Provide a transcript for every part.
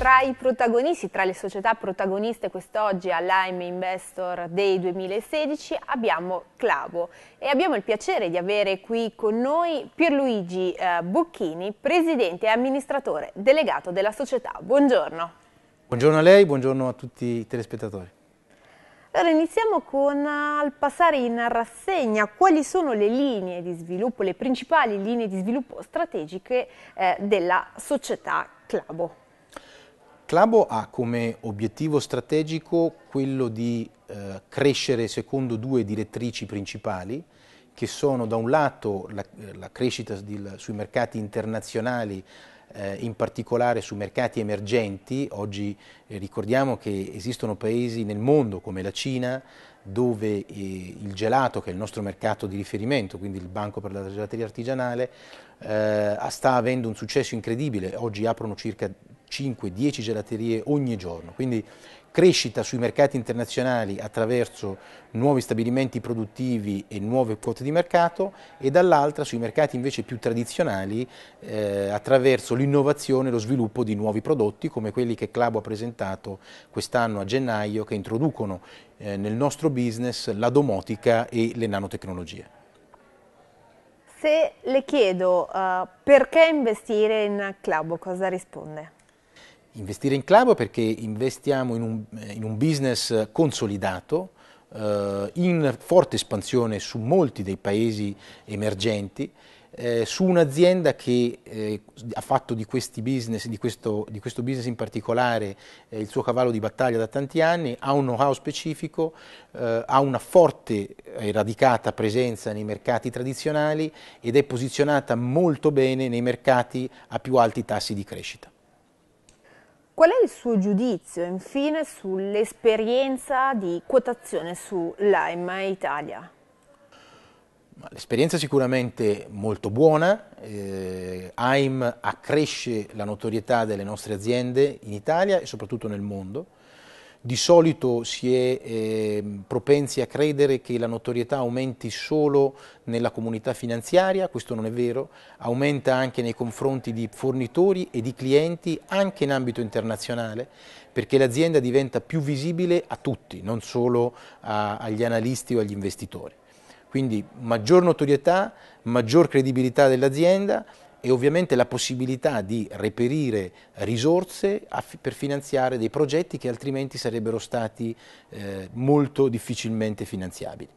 Tra i protagonisti, tra le società protagoniste quest'oggi all'AIM Investor Day 2016 abbiamo Clavo e abbiamo il piacere di avere qui con noi Pierluigi eh, Bocchini, presidente e amministratore delegato della società. Buongiorno. Buongiorno a lei, buongiorno a tutti i telespettatori. Allora iniziamo con il eh, passare in rassegna quali sono le linee di sviluppo, le principali linee di sviluppo strategiche eh, della società Clavo. Clabo ha come obiettivo strategico quello di eh, crescere secondo due direttrici principali, che sono da un lato la, eh, la crescita di, sui mercati internazionali, eh, in particolare su mercati emergenti. Oggi eh, ricordiamo che esistono paesi nel mondo come la Cina, dove eh, il gelato, che è il nostro mercato di riferimento, quindi il Banco per la gelateria artigianale, eh, sta avendo un successo incredibile. Oggi aprono circa 5-10 gelaterie ogni giorno, quindi crescita sui mercati internazionali attraverso nuovi stabilimenti produttivi e nuove quote di mercato e dall'altra sui mercati invece più tradizionali eh, attraverso l'innovazione e lo sviluppo di nuovi prodotti come quelli che Club ha presentato quest'anno a gennaio che introducono eh, nel nostro business la domotica e le nanotecnologie. Se le chiedo uh, perché investire in Club, cosa risponde? Investire in club perché investiamo in un, in un business consolidato, eh, in forte espansione su molti dei paesi emergenti, eh, su un'azienda che eh, ha fatto di, business, di, questo, di, questo, business in particolare eh, il suo cavallo di battaglia da tanti anni, ha un know-how specifico, eh, ha una forte e eh, radicata presenza nei mercati tradizionali ed è posizionata molto bene nei mercati a più alti tassi di crescita. Qual è il suo giudizio infine sull'esperienza di quotazione su Lime Italia? L'esperienza è sicuramente molto buona, eh, AIM accresce la notorietà delle nostre aziende in Italia e soprattutto nel mondo di solito si è eh, propensi a credere che la notorietà aumenti solo nella comunità finanziaria, questo non è vero, aumenta anche nei confronti di fornitori e di clienti anche in ambito internazionale, perché l'azienda diventa più visibile a tutti, non solo a, agli analisti o agli investitori. Quindi maggior notorietà, maggior credibilità dell'azienda e ovviamente la possibilità di reperire risorse per finanziare dei progetti che altrimenti sarebbero stati eh, molto difficilmente finanziabili.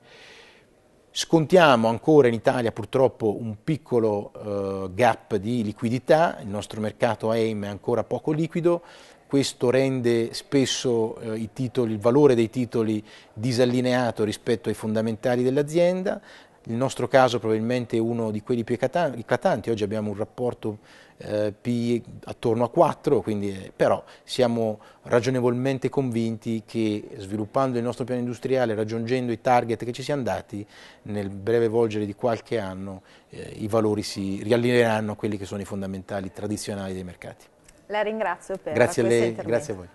Scontiamo ancora in Italia purtroppo un piccolo eh, gap di liquidità, il nostro mercato AIM è ancora poco liquido, questo rende spesso eh, titoli, il valore dei titoli disallineato rispetto ai fondamentali dell'azienda, il nostro caso probabilmente è uno di quelli più eclatanti, oggi abbiamo un rapporto eh, P attorno a 4, quindi, eh, però siamo ragionevolmente convinti che sviluppando il nostro piano industriale, raggiungendo i target che ci siamo dati, nel breve volgere di qualche anno eh, i valori si riallineeranno a quelli che sono i fondamentali tradizionali dei mercati. La ringrazio per grazie a lei, Grazie a voi.